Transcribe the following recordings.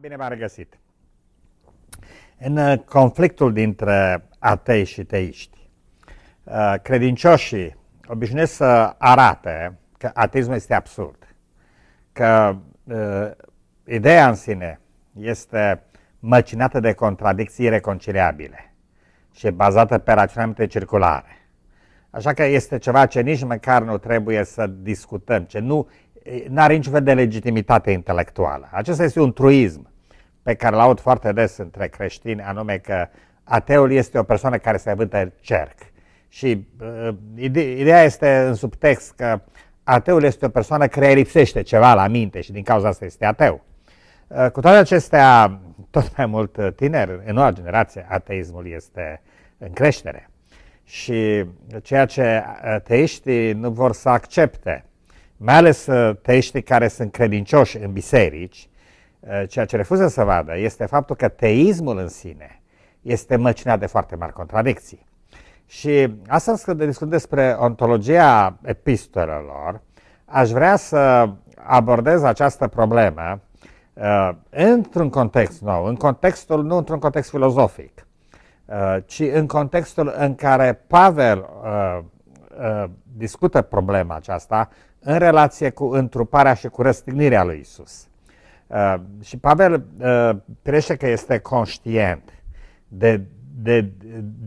Bine v-am regăsit! În uh, conflictul dintre atei și teiști, uh, credincioșii obișnuiesc să arate că ateismul este absurd, că uh, ideea în sine este măcinată de contradicții reconciliabile și bazată pe raționamente circulare. Așa că este ceva ce nici măcar nu trebuie să discutăm, ce nu nu are nici de legitimitate intelectuală. Acesta este un truism pe care l-aud foarte des între creștini, anume că ateul este o persoană care se avântă în cerc. Și uh, ideea este în subtext că ateul este o persoană care lipsește ceva la minte și din cauza asta este ateu. Uh, cu toate acestea, tot mai mult tineri, în noua generație, ateismul este în creștere. Și ceea ce ateiștii nu vor să accepte mai ales teiștii uh, care sunt credincioși în biserici, uh, ceea ce refuză să vadă este faptul că teismul în sine este măcinat de foarte mari contradicții. Și astăzi când discut despre ontologia epistolelor, aș vrea să abordez această problemă uh, într-un context nou, în contextul, nu într-un context filozofic, uh, ci în contextul în care Pavel uh, uh, discută problema aceasta în relație cu întruparea și cu răstignirea lui Isus. Uh, și Pavel uh, crește că este conștient de, de,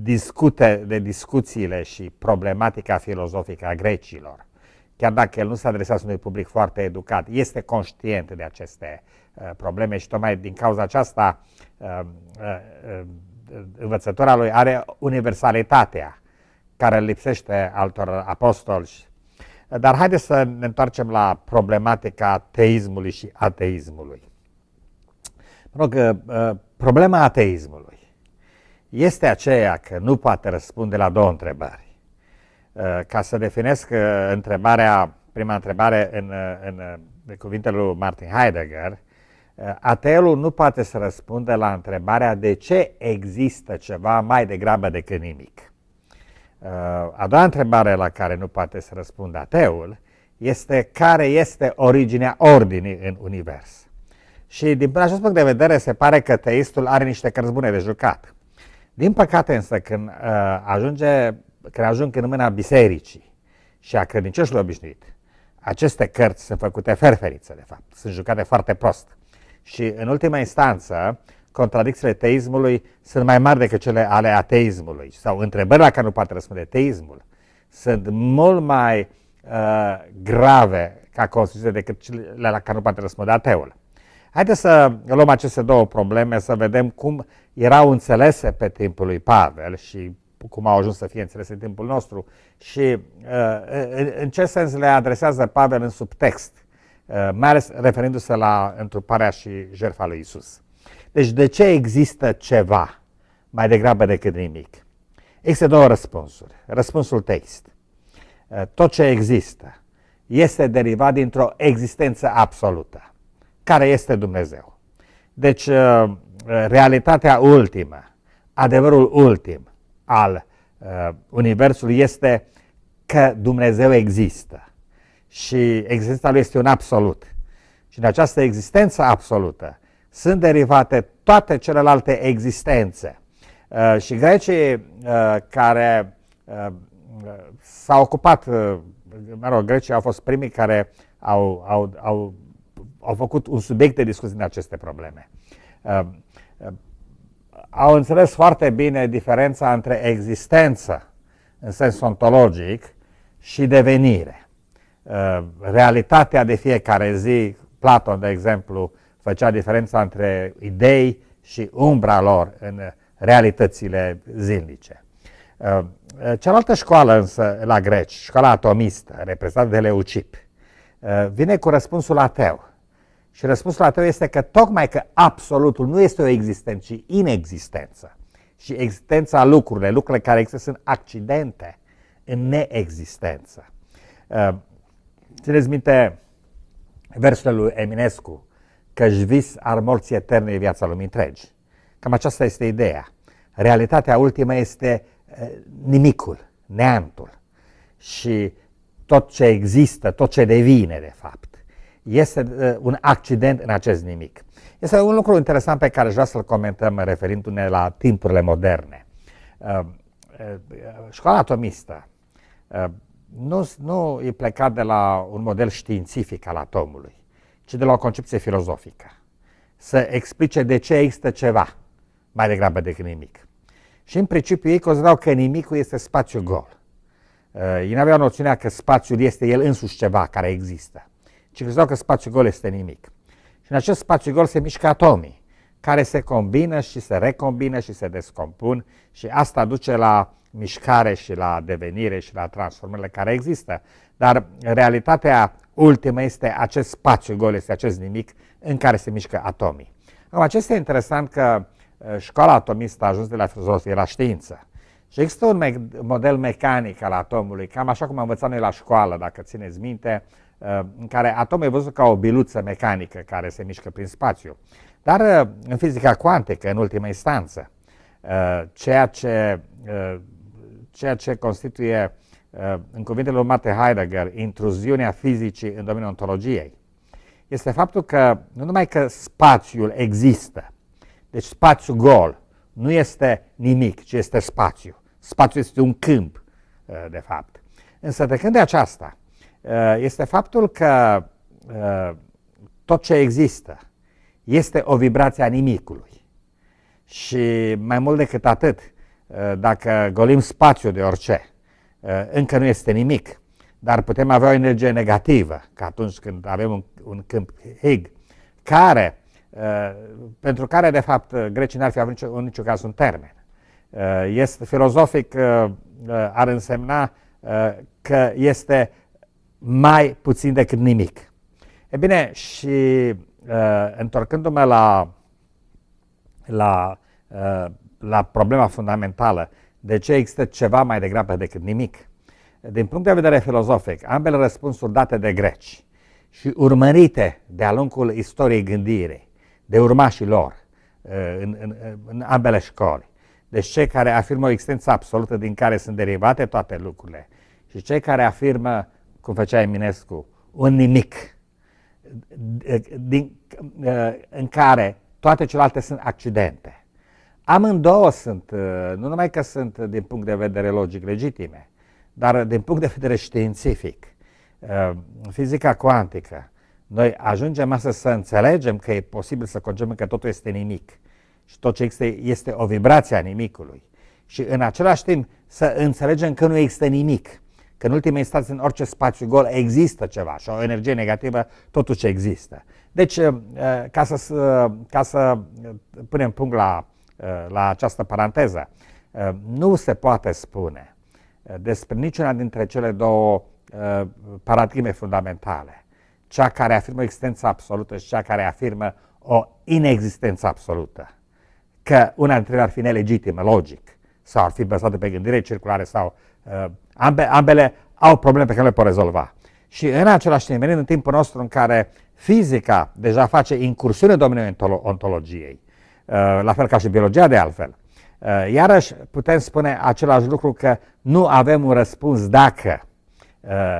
discute, de discuțiile și problematica filozofică a grecilor. Chiar dacă el nu se adresează unui public foarte educat, este conștient de aceste uh, probleme și tocmai din cauza aceasta uh, uh, uh învățătura lui are universalitatea care lipsește altor apostoli dar haideți să ne întoarcem la problematica teismului și ateismului. Mă rog, uh, uh, problema ateismului este aceea că nu poate răspunde la două întrebări. Uh, ca să definesc întrebarea, prima întrebare în, în cuvintele lui Martin Heidegger, ateelul nu poate să răspundă la întrebarea de ce există ceva mai degrabă decât nimic. Uh, a doua întrebare la care nu poate să răspundă ateul este care este originea ordinii în univers. Și din acest punct de vedere se pare că teistul are niște cărți bune de jucat. Din păcate însă când, uh, ajunge, când ajung în mâna bisericii și a credincioșului obișnuit, aceste cărți sunt făcute ferferiță de fapt, sunt jucate foarte prost. Și în ultima instanță contradicțiile teismului sunt mai mari decât cele ale ateismului sau întrebările la care nu poate răspunde teismul sunt mult mai uh, grave ca consecințe decât cele la care nu poate răspunde ateul. Haideți să luăm aceste două probleme, să vedem cum erau înțelese pe timpul lui Pavel și cum au ajuns să fie înțelese în timpul nostru și uh, în, în ce sens le adresează Pavel în subtext, uh, mai ales referindu-se la întruparea și jertfa lui Isus. Deci de ce există ceva mai degrabă decât nimic? Există două răspunsuri. Răspunsul text. Eh, tot ce există este derivat dintr-o existență absolută, care este Dumnezeu. Deci eh, realitatea ultimă, adevărul ultim al eh, Universului este că Dumnezeu există și existența Lui este un absolut. Și în această existență absolută sunt derivate toate celelalte existențe. Uh, și grecii uh, care uh, s-au ocupat, mă rog, grecii au fost primii care au, au, au, au făcut un subiect de discuție în aceste probleme. Au înțeles foarte bine diferența între existență, în sens ontologic, și devenire. Realitatea de fiecare zi, Platon, de exemplu, făcea diferența între idei și umbra lor în realitățile zilnice. Uh, cealaltă școală însă la greci, școala atomistă, reprezentată de Leucip, uh, vine cu răspunsul ateu. Și răspunsul ateu este că tocmai că absolutul nu este o existență, ci inexistență. Și existența lucrurilor, lucrurile care există sunt accidente în neexistență. Uh, țineți minte versurile lui Eminescu, căci vis ar morții eterne e viața lumii întregi. Cam aceasta este ideea. Realitatea ultimă este eh, nimicul, neantul și tot ce există, tot ce devine de fapt, este eh, un accident în acest nimic. Este un lucru interesant pe care aș vrea să-l comentăm referindu-ne la timpurile moderne. Eh, școala atomistă nu, nu e plecat de la un model științific al atomului, ci de la o concepție filozofică. Să explice de ce există ceva mai degrabă decât nimic. Și în principiu ei considerau că nimicul este spațiu gol. Uh, ei nu aveau noțiunea că spațiul este el însuși ceva care există, ci credeau că spațiul gol este nimic. Și în acest spațiu gol se mișcă atomii, care se combină și se recombină și se descompun și asta duce la mișcare și la devenire și la transformările care există. Dar realitatea Ultima este acest spațiu gol, este acest nimic în care se mișcă atomii. Acum, acest este interesant că uh, școala atomistă a ajuns de la filozofie la știință. Și există un me model mecanic al atomului, cam așa cum am învățat noi la școală, dacă țineți minte, uh, în care atomul e văzut ca o biluță mecanică care se mișcă prin spațiu. Dar uh, în fizica cuantică, în ultima instanță, ceea ce, ceea ce constituie Eh, în cuvintele lui Martin Heidegger, intruziunea fizicii în domeniul ontologiei, este faptul că nu numai că spațiul există, deci spațiul gol nu este nimic, ci este spațiu. Spațiul este un câmp, eh, de fapt. Însă, de când de aceasta, eh, este faptul că tot ce există este o vibrație a nimicului. Și mai mult decât atât, dacă golim spațiul de orice, Eh, încă nu este nimic, dar putem avea o energie negativă, că atunci când avem un, un câmp Hig, care, eh, pentru care, de fapt, eh, grecii n-ar fi avut în niciun caz un termen. Este filozofic, ar însemna că este mai puțin decât nimic. E bine, și întorcându-mă la, la, la problema fundamentală, de ce există ceva mai degrabă decât nimic? Din punct de vedere filozofic, ambele răspunsuri date de greci și urmărite de-a lungul istoriei gândirii, de urmașii lor, uh, în, în, în ambele școli, deci cei care afirmă o existență absolută din care sunt derivate toate lucrurile și cei care afirmă, cum făcea Eminescu, un nimic din, uh, în care toate celelalte sunt accidente. Amândouă sunt, uh, nu numai că sunt uh, din punct de vedere logic legitime, dar uh, din punct de vedere științific, fizica cuantică, noi ajungem astăzi să înțelegem că e posibil să concepem că totul este nimic și tot ce există este o vibrație a nimicului. Și în același timp să înțelegem că nu există nimic, că în ultima instanță în orice spațiu gol există ceva și o energie negativă totuși există. Deci, ca să, ca să punem punct la Uh, la această paranteză. Uh, nu se poate spune uh, despre niciuna dintre cele două paradigme fundamentale, cea care afirmă existența absolută și cea care afirmă o inexistență absolută, că una dintre ele ar fi nelegitimă, logic, sau ar fi bazată pe gândire circulare, sau ambe, ambele au probleme pe care le pot rezolva. Și în același timp, în timpul nostru în care fizica deja face incursiune în domeniul ontologiei, Uh, la fel ca și biologia de altfel. Uh, iarăși putem spune același lucru că nu avem un răspuns dacă uh,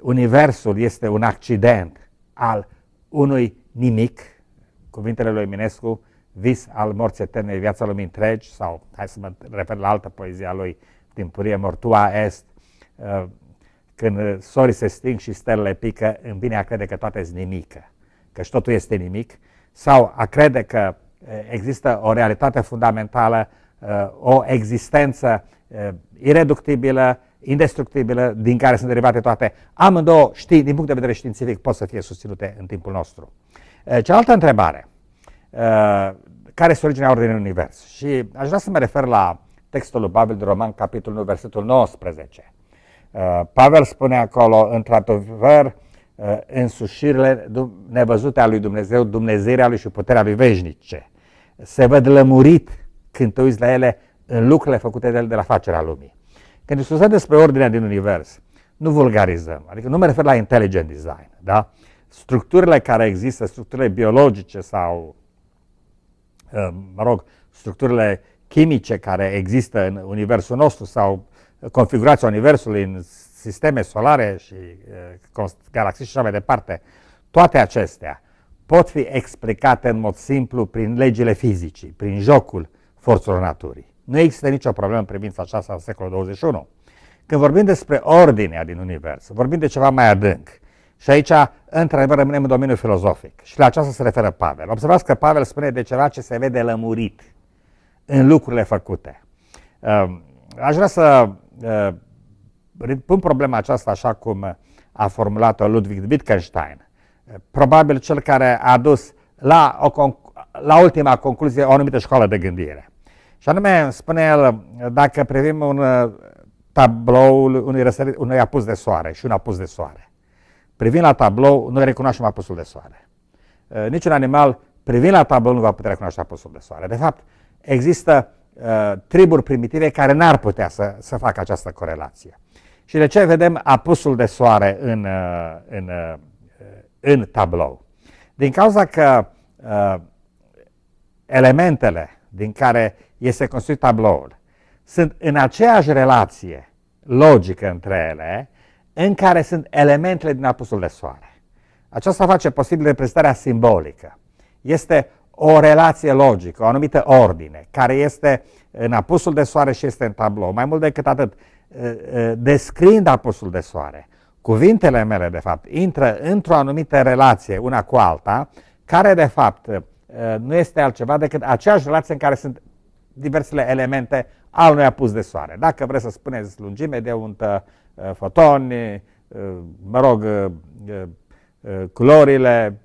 Universul este un accident al unui nimic, cuvintele lui Eminescu, vis al morții eternei, viața lumii întregi, sau hai să mă refer la altă poezie a lui Timpurie, Mortua Est, când sorii se sting și stelele pică, îmi vine a crede că toate sunt nimică, că și totul este nimic, sau a crede că Eh, există o realitate fundamentală, eh, o existență eh, ireductibilă, indestructibilă, din care sunt derivate toate. Amândouă, știi, din punct de vedere științific, pot să fie susținute în timpul nostru. Cealaltă întrebare, care este originea Ordinii Univers? Și aș vrea să mă refer la textul lui Pavel de Roman, capitolul 1, versetul 19. Pavel spune acolo, într-adevăr, însușirile nevăzute a lui Dumnezeu, Dumnezeirea lui și puterea lui veșnice se văd lămurit când te uiți la ele în lucrurile făcute de el de la facerea lumii. Când discutăm despre ordinea din univers, nu vulgarizăm, adică nu mă refer la intelligent design, da? Structurile care există, structurile biologice sau, uh, mă rog, structurile chimice care există în universul nostru sau configurația universului în sisteme solare și uh, galaxii și așa mai departe, toate acestea pot fi explicate în mod simplu prin legile fizicii, prin jocul forțelor naturii. Nu există nicio problemă în privința aceasta în secolul 21. Când vorbim despre ordinea din univers, vorbim de ceva mai adânc. Și aici, într-adevăr, rămânem în domeniul filozofic. Și la aceasta se referă Pavel. Observați că Pavel spune de ceva ce se vede lămurit în lucrurile făcute. Ehm, aș vrea să ehm, pun problema aceasta așa cum a formulat-o Ludwig Wittgenstein probabil cel care a dus la, o, la ultima concluzie o anumită școală de gândire. Și anume, spune el, dacă privim un uh, tablou unui, răsărit, unui apus de soare și un apus de soare, privind la tablou, noi recunoaștem apusul de soare. Uh, niciun animal privind la tablou nu va putea recunoaște apusul de soare. De fapt, există uh, triburi primitive care n-ar putea să, să facă această corelație. Și de ce vedem apusul de soare în, uh, în uh, în tablou. Din cauza că uh, elementele din care este construit tabloul sunt în aceeași relație logică între ele, în care sunt elementele din apusul de soare. Aceasta face posibil reprezentarea simbolică. Este o relație logică, o anumită ordine, care este în apusul de soare și este în tablou. Mai mult decât atât, uh, uh, descrind apusul de soare, cuvintele mele, de fapt, intră într-o anumită relație, una cu alta, care, de fapt, uh, nu este altceva decât aceeași relație în care sunt diversele elemente al unui apus de soare. Dacă vreți să spuneți lungime de untă, uh, fotoni, uh, mă rog, culorile,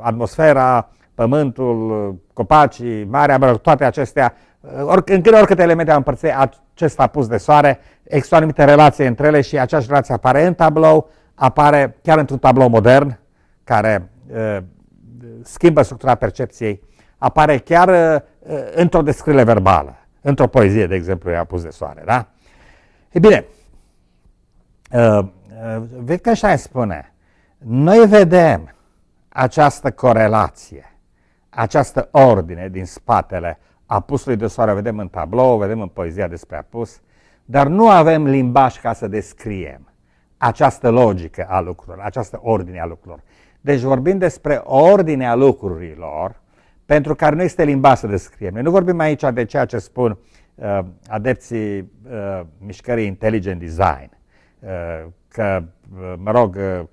atmosfera, pământul, copacii, marea, mă rog, toate acestea în oricâte elemente am împărțit acest apus de soare, există o anumită relație între ele și aceeași relație apare în tablou, apare chiar într-un tablou modern care uh, schimbă structura percepției, apare chiar uh, într-o descriere verbală, într-o poezie, de exemplu, e apus de soare. Da? E bine, uh, Wittgenstein spune, noi vedem această corelație, această ordine din spatele apusului de soare, o vedem în tablou, o vedem în poezia despre apus, dar nu avem limbaj ca să descriem această logică a lucrurilor, această ordine a lucrurilor. Deci vorbim despre ordinea lucrurilor, pentru care nu este limbaj să descriem. Noi nu vorbim aici de ceea ce spun uh, adepții uh, mișcării Intelligent Design, uh, că, uh, mă rog, uh,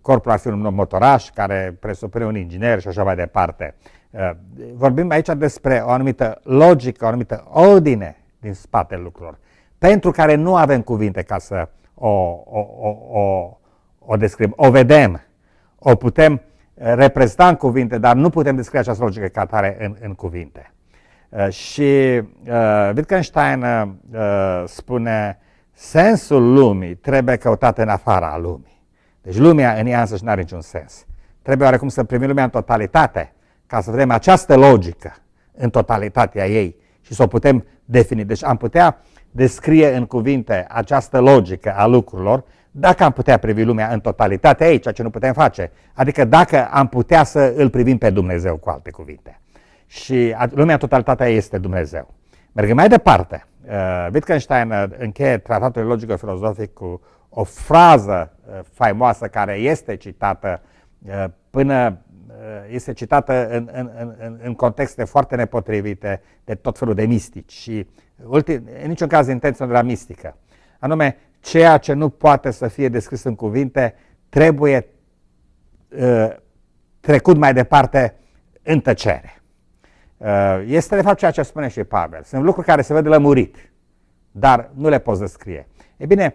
corpul ar fi un motoraș care presupune un inginer și așa mai departe. Eh, vorbim aici despre o anumită logică, o anumită ordine din spatele lucrurilor, pentru care nu avem cuvinte ca să o, o, o, o, o descrim. o vedem, o putem eh, reprezenta în cuvinte, dar nu putem descrie această logică ca tare în, în cuvinte. Eh, și uh, Wittgenstein uh, spune, sensul lumii trebuie căutat în afara lumii. Deci lumea în ea însăși nu are niciun sens. Trebuie oarecum să primim lumea în totalitate ca să vedem această logică în totalitatea ei și să o putem defini. Deci am putea descrie în cuvinte această logică a lucrurilor dacă am putea privi lumea în totalitate ei, ceea ce nu putem face. Adică dacă am putea să îl privim pe Dumnezeu cu alte cuvinte. Și lumea în totalitatea ei este Dumnezeu. Mergând mai departe, uh, Wittgenstein uh, încheie tratatul logico-filozofic cu o frază uh, faimoasă care este citată uh, până Eh, este citată în, în, în, în contexte foarte nepotrivite de tot felul de mistici și ultim, în niciun caz intenția de la mistică. Anume, ceea ce nu poate să fie descris în cuvinte trebuie uh, trecut mai departe în tăcere. Uh, este de fapt ceea ce spune și Pavel. Sunt lucruri care se vede lămurit, dar nu le poți descrie. E bine,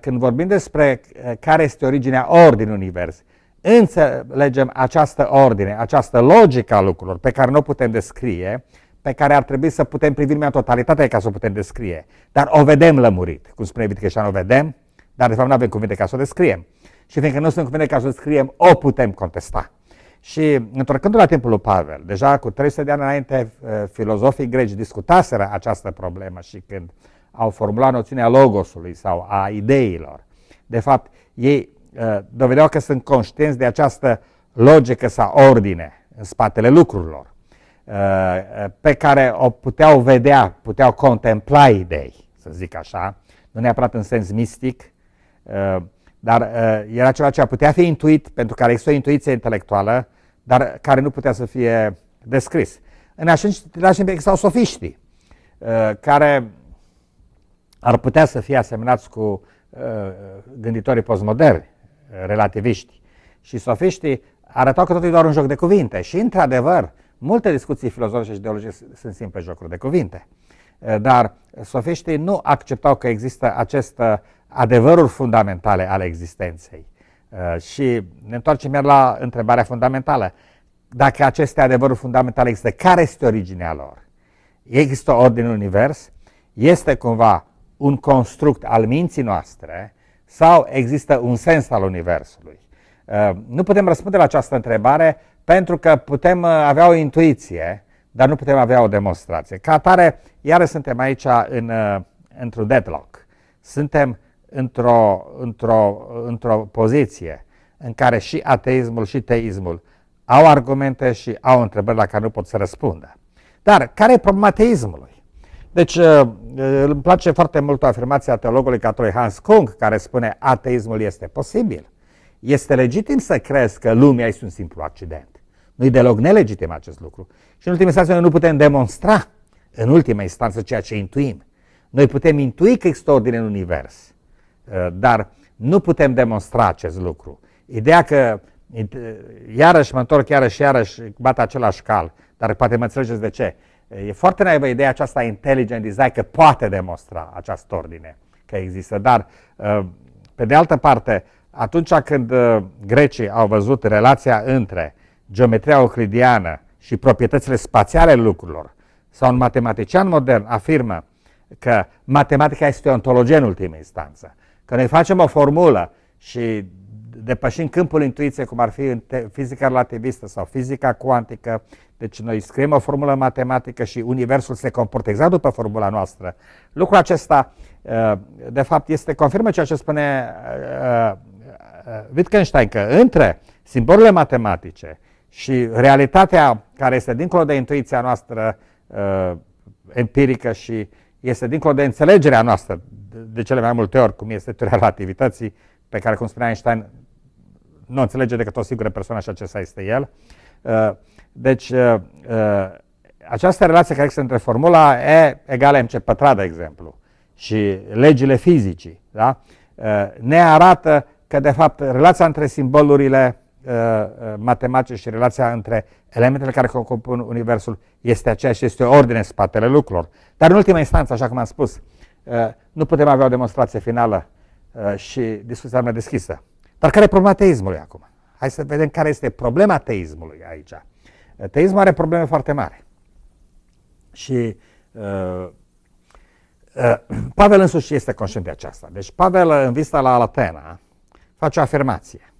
când vorbim despre care este originea ordinului univers, înțelegem această ordine, această logică a lucrurilor pe care nu o putem descrie, pe care ar trebui să putem privi lumea totalitatea ca să o putem descrie. Dar o vedem lămurit, cum spune Wittgenstein, o vedem, dar de fapt nu avem cuvinte ca să o descriem. Și fiindcă nu sunt cuvinte ca să o descriem, o putem contesta. Și întorcându la timpul lui Pavel, deja cu 300 de ani înainte, eh, filozofii greci discutaseră această problemă și când au formulat noțiunea logosului sau a ideilor. De fapt, ei Eh, dovedeau că sunt conștienți de această logică sau ordine în spatele lucrurilor, eh, pe care o puteau vedea, puteau contempla idei, să zic așa, nu neapărat în sens mistic, eh, dar era ceva ce putea fi intuit, pentru care există o intuiție intelectuală, dar care nu putea să fie descris. În așa timp existau sofiștii, care ar putea să fie asemănați cu gânditorii postmoderni, relativiști și sofiștii arătau că totul e doar un joc de cuvinte și, într-adevăr, multe discuții filozofice și ideologice sunt simple jocuri de cuvinte. Dar sofiștii nu acceptau că există acest uh, adevăruri fundamentale ale existenței. Uh, și ne întoarcem iar la întrebarea fundamentală. Dacă aceste adevăruri fundamentale există, care este originea lor? Există ordine univers? Este cumva un construct al minții noastre? sau există un sens al Universului? Uh, nu putem răspunde la această întrebare pentru că putem uh, avea o intuiție, dar nu putem avea o demonstrație. Ca atare, iară suntem aici în, uh, într-un deadlock. Suntem într-o, într-o, într-o poziție în care și ateismul și teismul au argumente și au întrebări la care nu pot să răspundă. Dar care e problema teismului? Deci uh, îmi place foarte mult afirmația teologului catolic Hans Kung, care spune ateismul este posibil. Este legitim să crezi că lumea este un simplu accident. Nu e deloc nelegitim acest lucru. Și în ultima instanță noi nu putem demonstra, în ultima instanță, ceea ce intuim. Noi putem intui că există ordine în univers, uh, dar nu putem demonstra acest lucru. Ideea că uh, iarăși mă întorc iarăși, iarăși, bat același cal, dar poate mă înțelegeți de ce. E foarte naivă ideea aceasta intelligent design că poate demonstra această ordine că există. Dar, uh, pe de altă parte, atunci când uh, grecii au văzut relația între geometria euclidiană și proprietățile spațiale lucrurilor, sau un matematician modern afirmă că matematica este o ontologie în ultimă instanță, că noi facem o formulă și depășim câmpul intuiției, cum ar fi în fizica relativistă sau fizica cuantică. Deci noi scriem o formulă matematică și universul se comportă exact după formula noastră. Lucrul acesta, uh, de fapt, este confirmă ceea ce spune uh, uh, Wittgenstein, că între simbolurile matematice și realitatea care este dincolo de intuiția noastră empirică și este dincolo de înțelegerea noastră de cele mai multe ori, cum este teoria relativității, pe care, cum spunea Einstein, nu înțelege decât o singură persoană și acesta este el. Uh, deci, uh, uh, această relație care există între formula E egală mc pătrat, de exemplu, și legile fizicii, da? ne arată că, de fapt, relația între simbolurile matematice și relația între elementele care compun Universul este aceeași, este o ordine în spatele lucrurilor. Dar, în ultima instanță, așa cum am spus, nu putem avea o demonstrație finală Uh, și discuția mea deschisă. Dar care e problema teismului acum? Hai să vedem care este problema teismului aici. Uh, teismul are probleme foarte mari. Și uh, uh, Pavel însuși este conștient de aceasta. Deci Pavel, în vista la Atena, face o afirmație.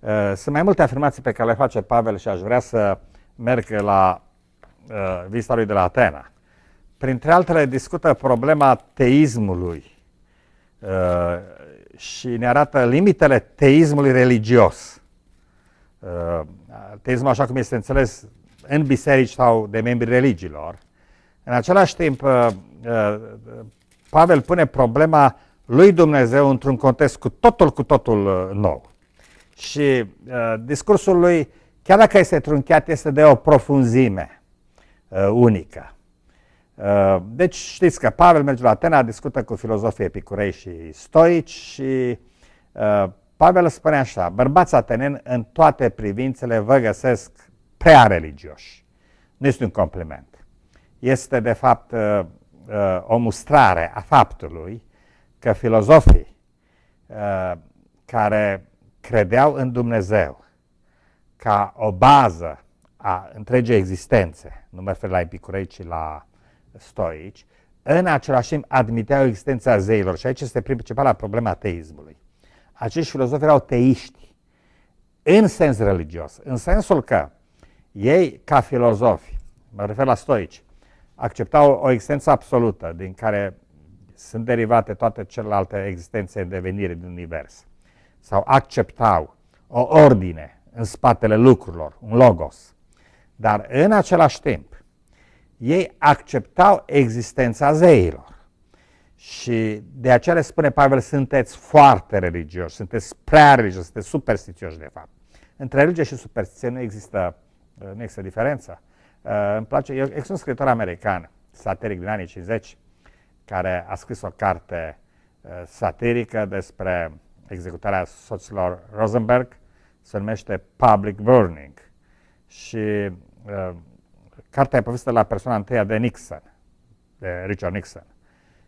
Uh, sunt mai multe afirmații pe care le face Pavel și aș vrea să merg la uh, vista lui de la Atena. Printre altele discută problema teismului Uh, și ne arată limitele teismului religios. Uh, teismul așa cum este înțeles în biserici sau de membri religiilor. În același timp, uh, Pavel pune problema lui Dumnezeu într-un context cu totul, cu totul nou. Și discursul lui, chiar dacă este trunchiat, este de o profunzime unică. Uh, deci știți că Pavel merge la Atena, discută cu filozofii epicurei și stoici și uh, Pavel spune așa, bărbați ateneni în toate privințele vă găsesc prea religioși. Nu este un compliment. Este de fapt uh, o mustrare a faptului că filozofii care credeau în Dumnezeu ca o bază a întregii existențe, nu mă refer la epicurei, ci la stoici, în același timp admiteau existența zeilor. Și aici este principala problema ateismului. Acești filozofi erau teiști, în sens religios, în sensul că ei, ca filozofi, mă refer la stoici, acceptau o existență absolută din care sunt derivate toate celelalte existențe în devenire din univers. Sau acceptau o ordine în spatele lucrurilor, un logos. Dar în același timp, ei acceptau existența zeilor. Și de aceea le spune Pavel, sunteți foarte religioși, sunteți prea religioși, sunteți superstițioși de fapt. Între religie și superstiție nu există, uh, nu există diferență. Uh, îmi place, eu sunt un scriitor american, satiric din anii 50, care a scris o carte uh, satirică despre executarea soților Rosenberg, se numește Public Burning. Și Cartea e povestită la persoana întâia de Nixon, de Richard Nixon.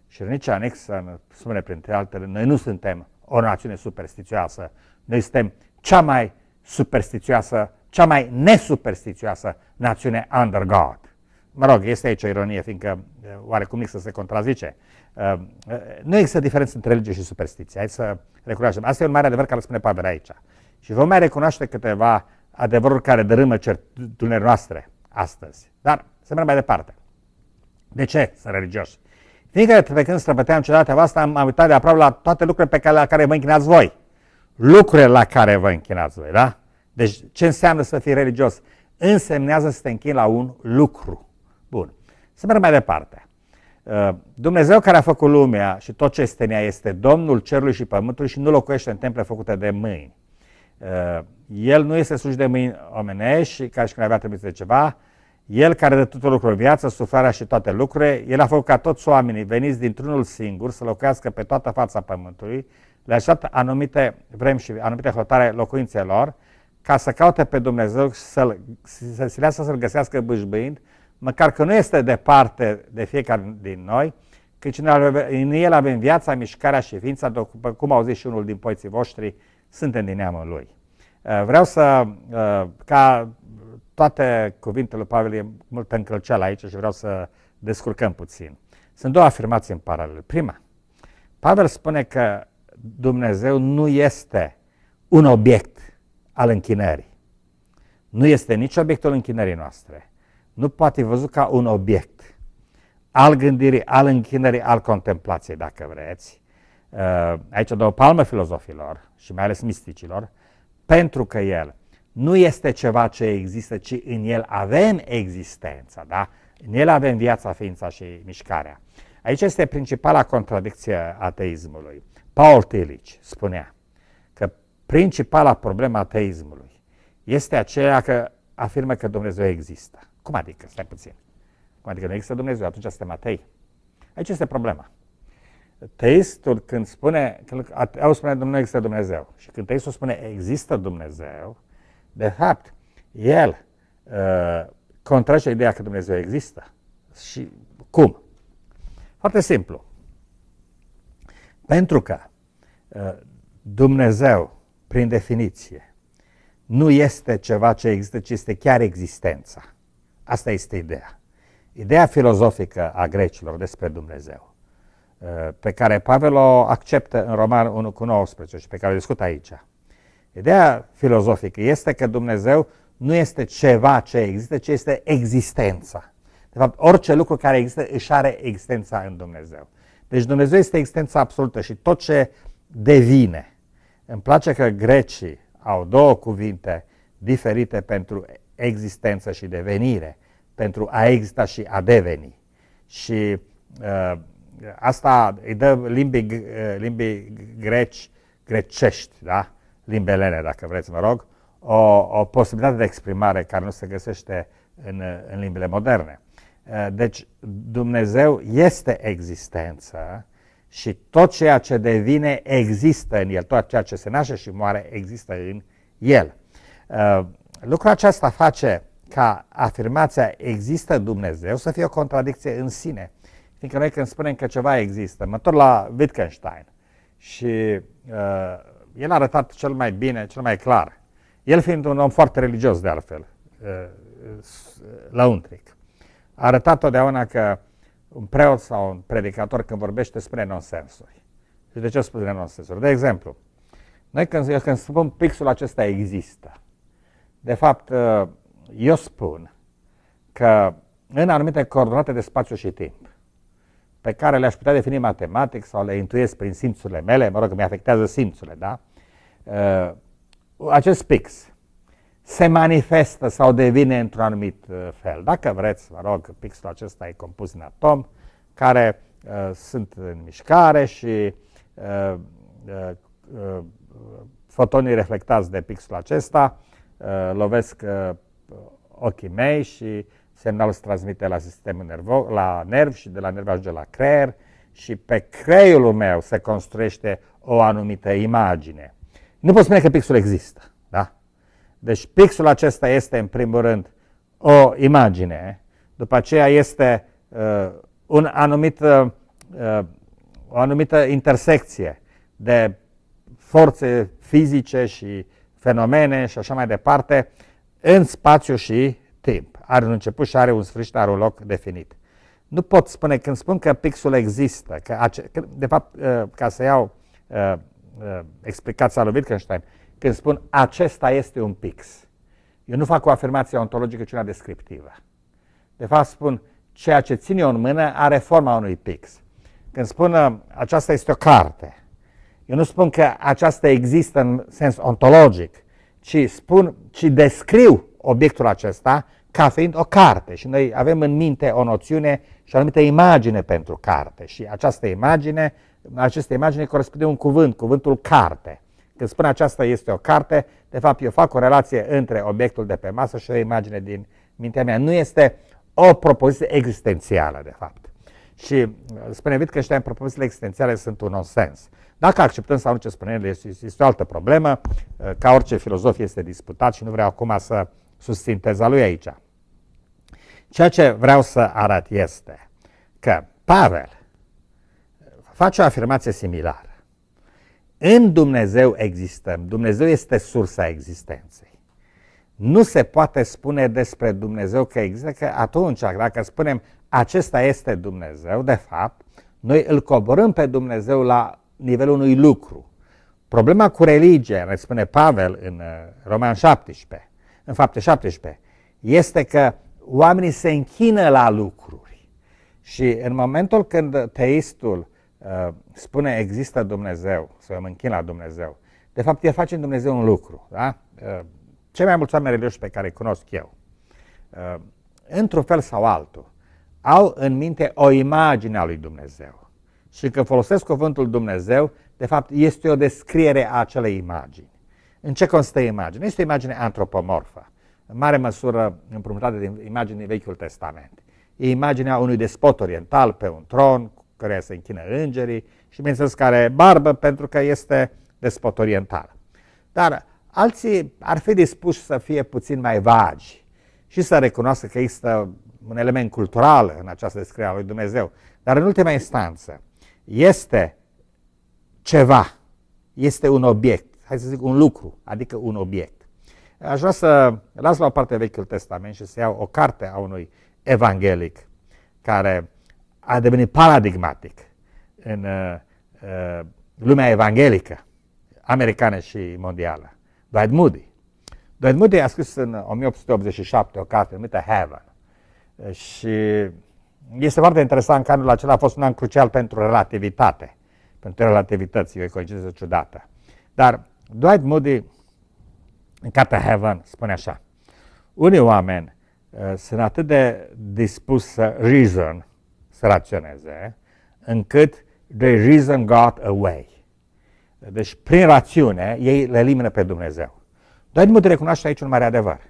Și Richard Nixon spune printre altele, noi nu suntem o națiune superstițioasă, noi suntem cea mai superstițioasă, cea mai nesuperstițioasă națiune under God. Mă rog, este aici o ironie, fiindcă oarecum Nixon se contrazice. Nu există diferență între religie și superstiție, hai să recunoaștem. Asta e un mare adevăr care spune Pavel aici. Și vom mai recunoaște câteva adevăruri care dărâmă certunele noastre astăzi. Dar să merg mai departe. De ce să religioși? Fiindcă pe când străbăteam cetatea voastră, am uitat de aproape la toate lucrurile pe care, la care vă închinați voi. Lucrurile la care vă închinați voi, da? Deci ce înseamnă să fii religios? Însemnează să te închini la un lucru. Bun. Să merg mai departe. Uh, Dumnezeu care a făcut lumea și tot ce este în ea este Domnul cerului și pământului și nu locuiește în temple făcute de mâini. Eh, el nu este slujit de mâini omenești, ca și când avea trimis de ceva. El care de tuturor lucruri viață, suflarea și toate lucrurile, El a făcut ca toți oamenii veniți dintr-unul singur să locuiască pe toată fața pământului, le-a așteptat anumite vremi și anumite hotare locuințelor, ca să caute pe Dumnezeu și să-l, să să-l găsească bâșbâind, măcar că nu este departe de fiecare din noi, căci în el avem viața, mișcarea și ființa, după cum au zis și unul din poeții voștri, suntem din neamul lui. Uh, vreau să, uh, ca toate cuvintele Pavel e mult încălceală aici și vreau să descurcăm puțin. Sunt două afirmații în paralel. Prima, Pavel spune că Dumnezeu nu este un obiect al închinării. Nu este nici obiectul închinării noastre. Nu poate fi văzut ca un obiect al gândirii, al închinării, al contemplației, dacă vreți. Eh, aici dă o palmă filozofilor și mai ales misticilor, pentru că el nu este ceva ce există, ci în el avem existența, da? În el avem viața, ființa și mișcarea. Aici este principala contradicție ateismului. Paul Tillich spunea că principala problemă ateismului este aceea că afirmă că Dumnezeu există. Cum adică? Stai puțin. Cum adică nu există Dumnezeu? Atunci suntem atei. Aici este problema teistul când spune, când ateu spune Dumnezeu există Dumnezeu și când teistul spune există Dumnezeu, de fapt, el uh, contrace ideea că Dumnezeu există. Și cum? Foarte simplu. Pentru că uh, Dumnezeu, prin definiție, nu este ceva ce există, ci este chiar existența. Asta este ideea. Ideea filozofică a grecilor despre Dumnezeu Eh, pe care Pavel o acceptă în Roman 1 cu 19 și pe care o discut aici. Ideea filozofică este că Dumnezeu nu este ceva ce există, ci este existența. De fapt, orice lucru care există își are existența în Dumnezeu. Deci Dumnezeu este existența absolută și tot ce devine. Îmi place că grecii au două cuvinte diferite pentru existență și devenire, pentru a exista și a deveni. Și uh, asta îi dă limbii, eh, limbii greci, grecești, da? limbi dacă vreți, mă rog, o, o posibilitate de exprimare care nu se găsește în, în limbile moderne. Eh, deci Dumnezeu este existență și tot ceea ce devine există în el, tot ceea ce se naște și moare există în el. Eh, lucrul acesta face ca afirmația există Dumnezeu să fie o contradicție în sine. Fiindcă noi când spunem că ceva există, mă tot la Wittgenstein și uh, el a arătat cel mai bine, cel mai clar. El fiind un om foarte religios de altfel, uh, lăuntric, a arătat totdeauna că un preot sau un predicator când vorbește spune nonsensuri. Și de ce spune nonsensuri? De exemplu, noi când, eu când spun pixul acesta există, de fapt, uh, eu spun că în anumite coordonate de spațiu și timp, pe care le-aș putea defini matematic sau le intuiesc prin simțurile mele, mă rog, mi afectează simțurile, da? Uh, acest pix se manifestă sau devine într-un anumit uh, fel. Dacă vreți, mă rog, pixul acesta e compus din atom, care uh, sunt în mișcare și uh, uh, uh fotonii reflectați de pixul acesta lovesc ochii mei și semnalul se transmite la sistemul nervos, la nerv și de la nerv ajunge la creier și pe creierul meu se construiește o anumită imagine. Nu pot spune că pixul există, da? Deci pixul acesta este în primul rând o imagine, după aceea este uh, un anumit, uh, uh o anumită intersecție de forțe fizice și fenomene și așa mai departe în spațiu și timp. Are un început și are un sfârșit, are un loc definit. Nu pot spune, când spun că pixul există, că, ace, că de fapt, uh, ca să iau uh, uh, explicația lui Wittgenstein, când spun acesta este un pix, eu nu fac o afirmație ontologică, ci una descriptivă. De fapt spun, ceea ce ține în mână are forma unui pix. Când spun uh, aceasta este o carte, eu nu spun că aceasta există în sens ontologic, ci spun, ci descriu obiectul acesta ca fiind o carte și noi avem în minte o noțiune și o anumită imagine pentru carte și această imagine, această imagine corespunde un cuvânt, cuvântul carte. Când spun aceasta este o carte, de fapt eu fac o relație între obiectul de pe masă și o imagine din mintea mea. Nu este o propoziție existențială, de fapt. Și uh, spune că ăștia propozițiile existențiale sunt un nonsens. Dacă acceptăm sau nu ce spune el, este, este o altă problemă. Uh, ca orice filozof este disputat și nu vreau acum să Susțin teza lui aici. Ceea ce vreau să arăt este că Pavel face o afirmație similară. În Dumnezeu existăm. Dumnezeu este sursa existenței. Nu se poate spune despre Dumnezeu că există, că atunci, dacă spunem acesta este Dumnezeu, de fapt, noi îl coborâm pe Dumnezeu la nivelul unui lucru. Problema cu religie, ne spune Pavel în uh, Roman 17, în fapte 17, este că oamenii se închină la lucruri. Și în momentul când teistul uh, spune există Dumnezeu, să mă închin la Dumnezeu, de fapt el face în Dumnezeu un lucru. Da? Uh, cei mai mulți oameni religioși pe care îi cunosc eu, uh, într-un fel sau altul, au în minte o imagine a lui Dumnezeu. Și când folosesc cuvântul Dumnezeu, de fapt este o descriere a acelei imagini. În ce constă imaginea? Este o imagine antropomorfă, în mare măsură împrumutată din imagini din Vechiul Testament. E imaginea unui despot oriental pe un tron, care se închină îngerii și, bineînțeles, care are barbă pentru că este despot oriental. Dar alții ar fi dispuși să fie puțin mai vagi și să recunoască că există un element cultural în această descriere a lui Dumnezeu. Dar, în ultima instanță, este ceva, este un obiect hai să zic, un lucru, adică un obiect. Aș vrea să las la o parte Vechiul Testament și să iau o carte a unui evanghelic care a devenit paradigmatic în uh, uh, lumea evanghelică americană și mondială, Dwight Moody. Dwight Moody a scris în 1887 o carte numită Heaven și este foarte interesant că anul acela a fost un an crucial pentru relativitate, pentru relativități, e o coincidență ciudată. Dar Dwight Moody, în Cartea Heaven, spune așa, unii oameni uh, sunt atât de dispus să reason, să raționeze, încât they reason God away. Deci, prin rațiune, ei le elimină pe Dumnezeu. Dwight Moody recunoaște aici un mare adevăr,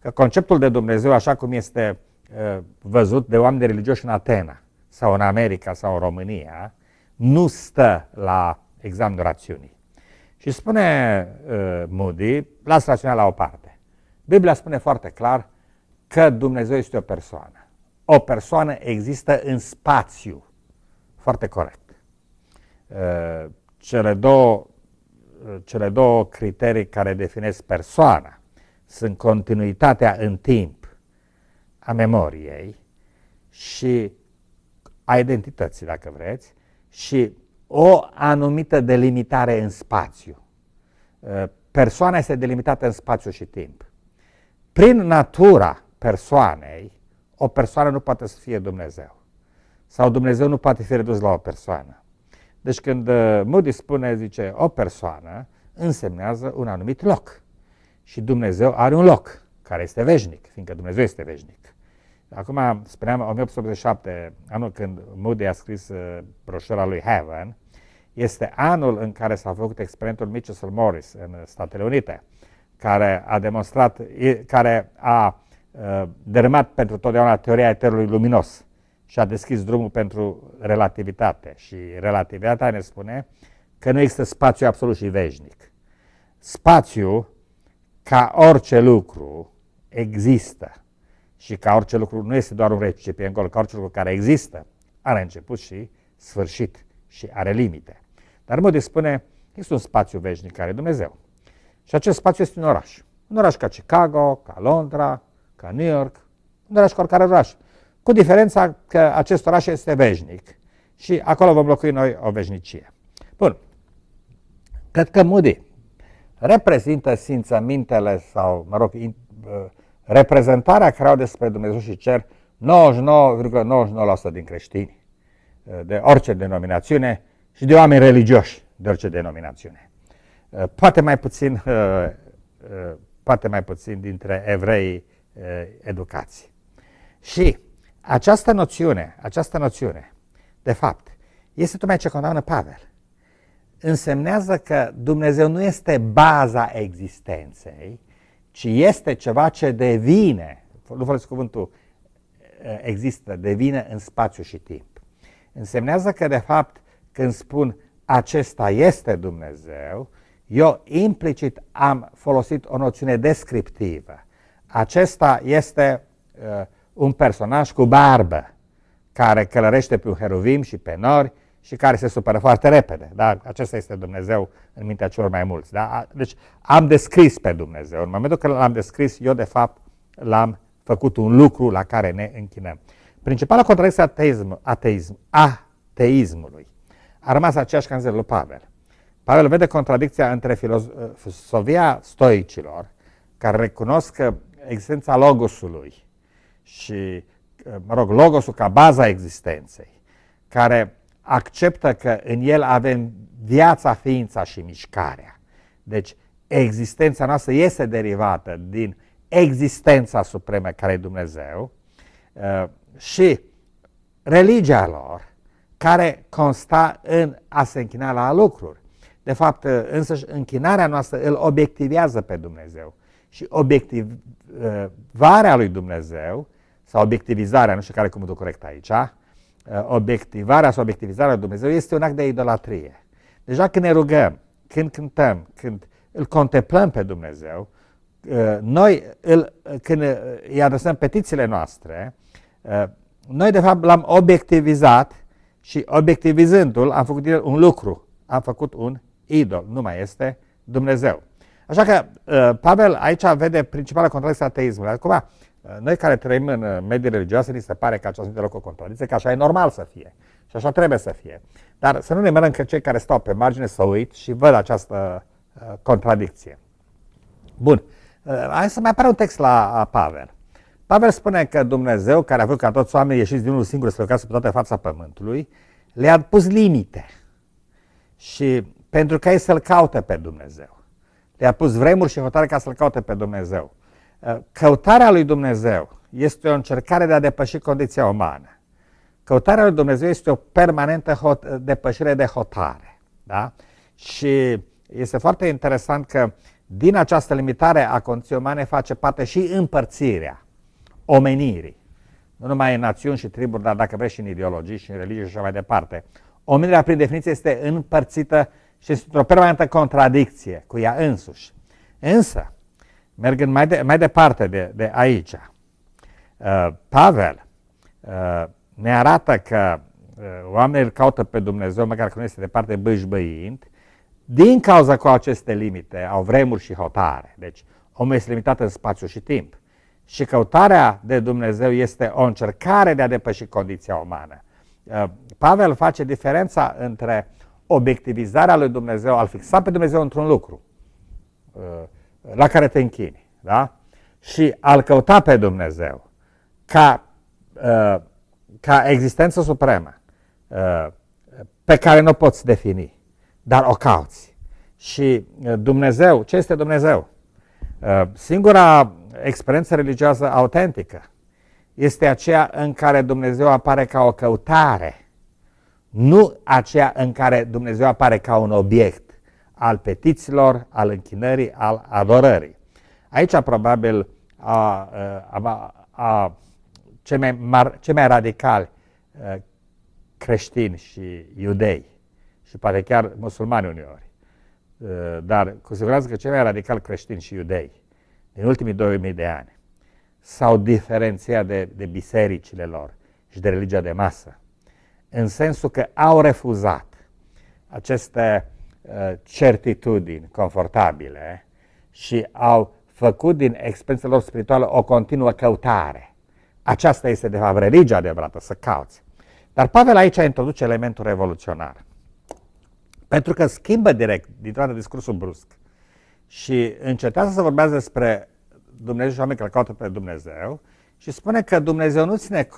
că conceptul de Dumnezeu, așa cum este uh, văzut de oameni religioși în Atena, sau în America, sau în România, nu stă la examenul rațiunii. Și spune uh, Moody, las rațiunea la o parte. Biblia spune foarte clar că Dumnezeu este o persoană. O persoană există în spațiu. Foarte corect. Uh, cele două, uh, cele două criterii care definesc persoana sunt continuitatea în timp a memoriei și a identității, dacă vreți, și o anumită delimitare în spațiu. Uh, persoana este delimitată în spațiu și timp. Prin natura persoanei, o persoană nu poate să fie Dumnezeu. Sau Dumnezeu nu poate fi redus la o persoană. Deci când uh, Moody spune, zice, o persoană, însemnează un anumit loc. Și Dumnezeu are un loc care este veșnic, fiindcă Dumnezeu este veșnic. Acum, spuneam, 1887, anul când Moody a scris uh, broșura lui Heaven, este anul în care s-a făcut experimentul Mitchell Morris în Statele Unite, care a demonstrat, care a uh, dermat pentru totdeauna teoria eterului luminos și a deschis drumul pentru relativitate. Și relativitatea ne spune că nu există spațiu absolut și veșnic. Spațiu, ca orice lucru, există și ca orice lucru nu este doar un recipient gol, ca orice lucru care există, are început și sfârșit și are limite. Dar Moody spune, există un spațiu veșnic care e Dumnezeu. Și acest spațiu este un oraș. Un oraș ca Chicago, ca Londra, ca New York, un oraș ca oricare oraș. Cu diferența că acest oraș este veșnic și acolo vom locui noi o veșnicie. Bun. Cred că Moody reprezintă simțămintele sau, mă rog, in, uh, reprezentarea care au despre Dumnezeu și cer 99,99% ,99 din creștini uh, de orice denominațiune și de oameni religioși de orice denominațiune. Uh, poate mai puțin, uh, uh, poate mai puțin dintre evrei educați. Și această noțiune, această noțiune, de fapt, este tocmai ce condamnă Pavel. Însemnează că Dumnezeu nu este baza existenței, ci este ceva ce devine, nu folosesc cuvântul există, devine în spațiu și timp. Însemnează că, de fapt, când spun acesta este Dumnezeu, eu implicit am folosit o noțiune descriptivă. Acesta este uh, un personaj cu barbă care călărește pe un heruvim și pe nori și care se supără foarte repede. Da? Acesta este Dumnezeu în mintea celor mai mulți. Da? Deci am descris pe Dumnezeu. În momentul când l-am descris, eu de fapt l-am făcut un lucru la care ne închinăm. Principala contradicție ateism, ateism, ateismului a rămas aceeași ca în zilele lui Pavel. Pavel vede contradicția între filosofia stoicilor, care recunosc existența logosului și, mă rog, logosul ca baza existenței, care acceptă că în el avem viața, ființa și mișcarea. Deci existența noastră este derivată din existența supremă care e Dumnezeu uh, și religia lor care consta în a se închina la lucruri. De fapt, însă închinarea noastră îl obiectivează pe Dumnezeu. Și obiectivarea uh, lui Dumnezeu, sau obiectivizarea, nu știu care e cuvântul corect aici, uh, obiectivarea sau obiectivizarea lui Dumnezeu este un act de idolatrie. Deja când ne rugăm, când cântăm, când îl contemplăm pe Dumnezeu, uh, noi, îl, când îi adresăm petițiile noastre, noi de fapt l-am obiectivizat și obiectivizându-l am făcut el un lucru, am făcut un idol, nu mai este Dumnezeu. Așa că uh, Pavel aici vede principala contradicție ateismului. Acum, uh, noi care trăim în uh, medii religioase, ni se pare că aceasta nu deloc o contradicție, că așa e normal să fie și așa trebuie să fie. Dar să nu ne merăm că cei care stau pe margine să uit și văd această contradicție. Bun, hai să mai apare un text la Pavel. Pavel spune că Dumnezeu, care a vrut ca toți oamenii ieșiți din unul singur să lucrează pe toată fața pământului, le-a pus limite. Și pentru că ei să-L caute pe Dumnezeu. Le-a pus vremuri și hotare ca să-L caute pe Dumnezeu. Uh, căutarea lui Dumnezeu este o încercare de a depăși condiția umană. Căutarea lui Dumnezeu este o permanentă hot, uh, depășire de hotare. Da? Și este foarte interesant că din această limitare a condiției umane face parte și împărțirea omenirii. Nu numai în națiuni și triburi, dar dacă vrei și în ideologii și în religii și așa mai departe. Omenirea, prin definiție, este împărțită și este într-o permanentă contradicție cu ea însuși. Însă, mergând mai, de, mai departe de, de aici, uh, Pavel uh, ne arată că uh, oamenii îl caută pe Dumnezeu, măcar că nu este departe bâșbăind, din cauza că aceste limite au vremuri și hotare. Deci, omul este limitat în spațiu și timp. Și căutarea de Dumnezeu este o încercare de a depăși condiția umană. Uh, Pavel face diferența între obiectivizarea lui Dumnezeu, al fixa pe Dumnezeu într-un lucru uh, la care te închini, da? Și al căuta pe Dumnezeu ca, uh, ca existență supremă pe care nu o poți defini, dar o cauți. Și Dumnezeu, ce este Dumnezeu? Singura experiență religioasă autentică este aceea în care Dumnezeu apare ca o căutare, nu aceea în care Dumnezeu apare ca un obiect al petiților, al închinării, al adorării. Aici probabil a, a, a, cei, mai mar, cei mai radicali a, creștini și iudei și poate chiar musulmani uneori, a, dar cu siguranță că cei mai radicali creștini și iudei din ultimii 2000 de ani s-au diferențiat de, de bisericile lor și de religia de masă, în sensul că au refuzat aceste uh, certitudini confortabile și au făcut din experiența lor spirituală o continuă căutare. Aceasta este, de fapt, religia adevărată, să cauți. Dar Pavel aici introduce elementul revoluționar. Pentru că schimbă direct, dintr-o dată, discursul brusc și încetează să vorbească despre Dumnezeu și oameni care caută pe Dumnezeu și spune că Dumnezeu nu ține, co-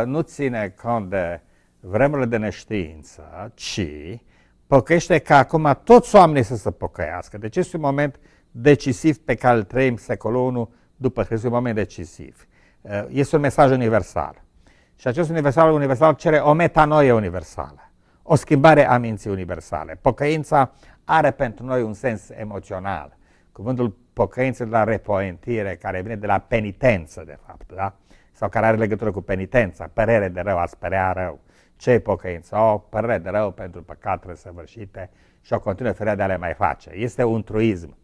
uh, nu ține cont de vremurile de neștiință, ci păcăiește ca acum toți oamenii să se păcăiască. Deci este un moment decisiv pe care îl trăim secolul 1 după Hristos, un moment decisiv. Uh, este un mesaj universal. Și acest universal universal cere o metanoie universală, o schimbare a minții universale. Pocăința are pentru noi un sens emoțional. Cuvântul pocăință de la repoentire, care vine de la penitență, de fapt, da? sau care are legătură cu penitența, părere de rău, a sperea rău. Ce e pocăință? O părere de rău pentru păcatele săvârșite și o continuă ferea de a le mai face. Este un truism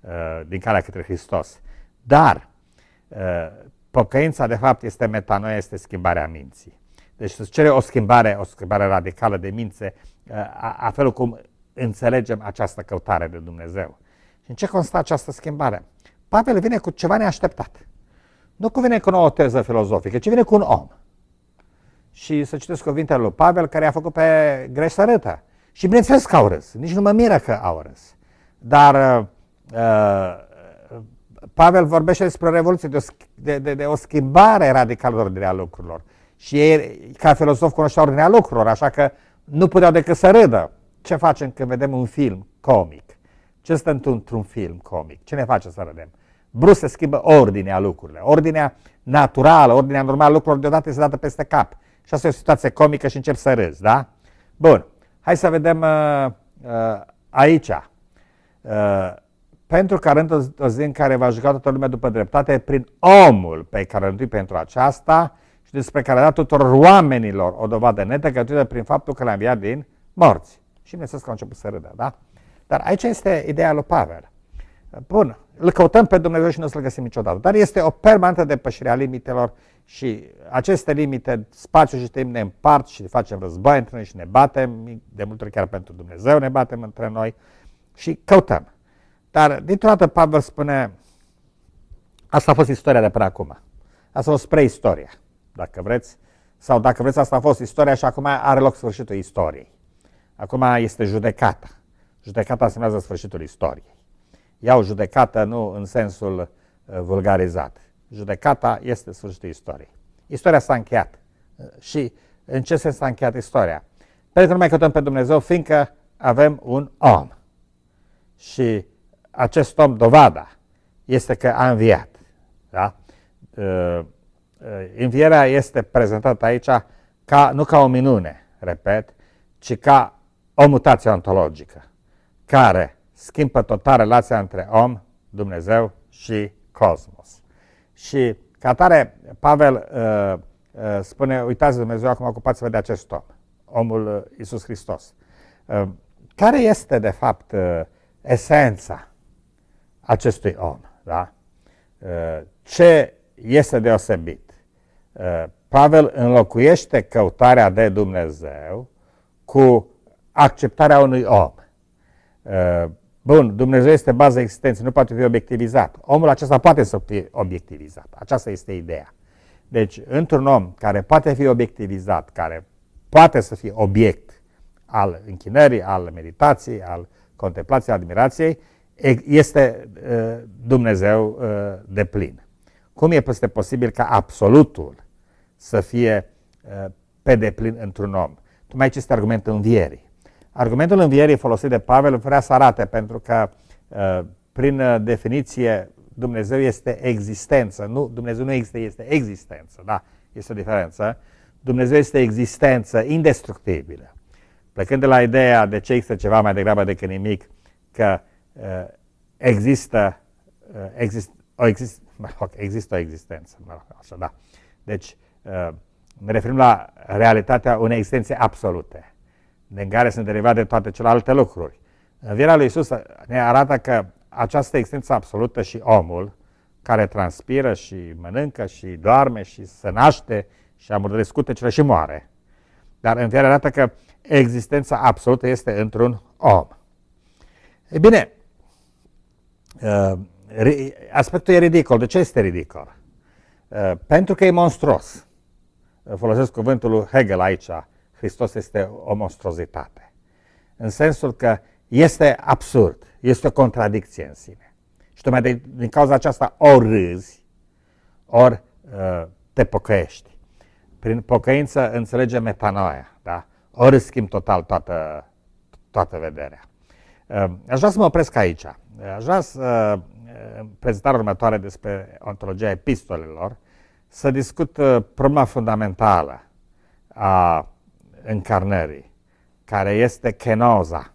uh, din calea către Hristos. Dar uh, pocăința, de fapt, este metanoia, este schimbarea minții. Deci se cere o schimbare, o schimbare radicală de mințe, uh, a, a felul cum înțelegem această căutare de Dumnezeu. Și în ce constă această schimbare? Pavel vine cu ceva neașteptat. Nu cu vine cu o teză filozofică, ci vine cu un om. Și să citesc cuvintele lui Pavel, care a făcut pe greș sărâtă. Și bineînțeles că au râs. Nici nu mă miră că au râs. Dar uh, uh Pavel vorbește despre o revoluție, de o, de, de, de o schimbare radicală de ordinea lucrurilor. Și ei, ca filozof, cunoșteau ordinea lucrurilor, așa că nu puteau decât să râdă. Ce facem când vedem un film comic? Ce stă într-un film comic? Ce ne face să râdem? Brusc se schimbă ordinea lucrurilor. Ordinea naturală, ordinea normală lucrurilor deodată se dată peste cap. Și asta e o situație comică și încep să râzi, da? Bun. Hai să vedem uh, uh, aici. Uh, pentru că arând o, o zi în care va juca toată lumea după dreptate prin omul pe care îl pentru aceasta și despre care a dat tuturor oamenilor o dovadă netă că prin faptul că l-a înviat din morți. Și bineînțeles că a început să râdă, da? Dar aici este ideea lui Pavel. Bun, îl căutăm pe Dumnezeu și nu o să-l găsim niciodată, dar este o permanentă depășire a limitelor și aceste limite, spațiu și timp ne împart și facem război între noi și ne batem, de multe ori chiar pentru Dumnezeu ne batem între noi și căutăm. Dar dintr-o dată Pavel spune, asta a fost istoria de până acum, asta a fost preistoria, dacă vreți, sau dacă vreți, asta a fost istoria și acum are loc sfârșitul istoriei. Acum este judecata. Judecata semnează sfârșitul istoriei. Iau judecată nu în sensul uh, vulgarizat. Judecata este sfârșitul istoriei. Istoria s-a încheiat. Uh, și în ce sens s-a încheiat istoria? Pentru că nu mai căutăm pe Dumnezeu, fiindcă avem un om. Și acest om, dovada, este că a înviat. Da? Uh, învierea este prezentată aici ca, nu ca o minune, repet, ci ca o mutație ontologică care schimbă total relația între om, Dumnezeu și cosmos. Și ca atare, Pavel uh, uh, spune, uitați Dumnezeu, acum ocupați-vă de acest om, omul uh, Iisus Hristos. Uh, care este, de fapt, uh, esența acestui om? Da? Uh, ce este deosebit? Uh, Pavel înlocuiește căutarea de Dumnezeu cu acceptarea unui om. Uh, bun, Dumnezeu este baza existenței, nu poate fi obiectivizat. Omul acesta poate să fie obiectivizat. Aceasta este ideea. Deci, într-un om care poate fi obiectivizat, care poate să fie obiect al închinării, al meditației, al contemplației, admirației, este uh, Dumnezeu uh, de plin. Cum e este posibil ca absolutul să fie pe deplin într-un om? ce este argument învierii. Argumentul învierii folosit de Pavel vrea să arate, pentru că uh, prin uh, definiție Dumnezeu este existență. Nu, Dumnezeu nu există, este existență. Da, este o diferență. Dumnezeu este existență indestructibilă. Plecând de la ideea de ce există ceva mai degrabă decât nimic, că uh, există, există, o exist, mă rog, există o existență. Mă rog, așa, da. Deci, ne referim la realitatea unei existențe absolute negare sunt derivate de toate celelalte lucruri. Învierea lui Isus ne arată că această existență absolută și omul, care transpiră și mănâncă și doarme și se naște și amurdărit cele și moare. Dar învierea arată că existența absolută este într-un om. E bine, uh, aspectul e ridicol. De ce este ridicol? Uh, pentru că e monstruos. Folosesc cuvântul lui Hegel aici, Hristos este o monstruozitate. În sensul că este absurd, este o contradicție în sine. Și tocmai din cauza aceasta ori râzi, ori uh, te pocăiești. Prin pocăință înțelege metanoia, da? Ori schimb total toată, toată vederea. Uh, aș vrea să mă opresc aici. Uh, aș vrea să, uh, prezentarea următoare despre ontologia epistolelor, să discut problema fundamentală a încarnării, care este chenoza,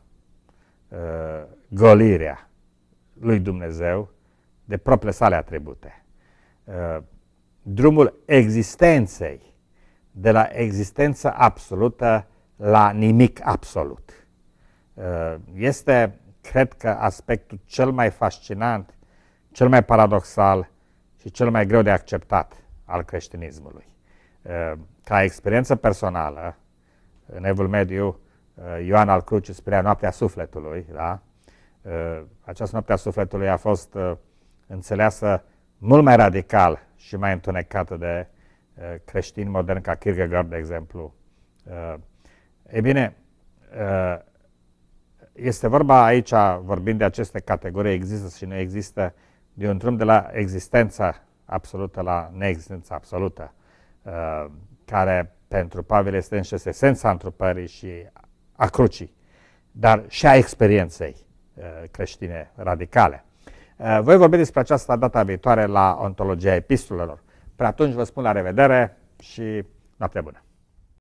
uh, golirea lui Dumnezeu de propriile sale atribute. Uh, drumul existenței, de la existență absolută la nimic absolut. Uh, este, cred că, aspectul cel mai fascinant, cel mai paradoxal și cel mai greu de acceptat al creștinismului. Ca experiență personală, în Evul Mediu, uh, Ioan al Crucii spunea noaptea sufletului, da? Uh, această noaptea sufletului a fost uh, înțeleasă mult mai radical și mai întunecată de creștini moderni ca Kierkegaard, de exemplu. E bine, este vorba aici, vorbind de aceste categorii, există și nu există, de un drum de la existența absolută la neexistența absolută, care pentru Pavel este înșiși esența întrupării și a crucii, dar și a experienței uh, creștine radicale. Uh, voi vorbi despre aceasta data viitoare la ontologia epistolelor. Pe atunci vă spun la revedere și noapte bună!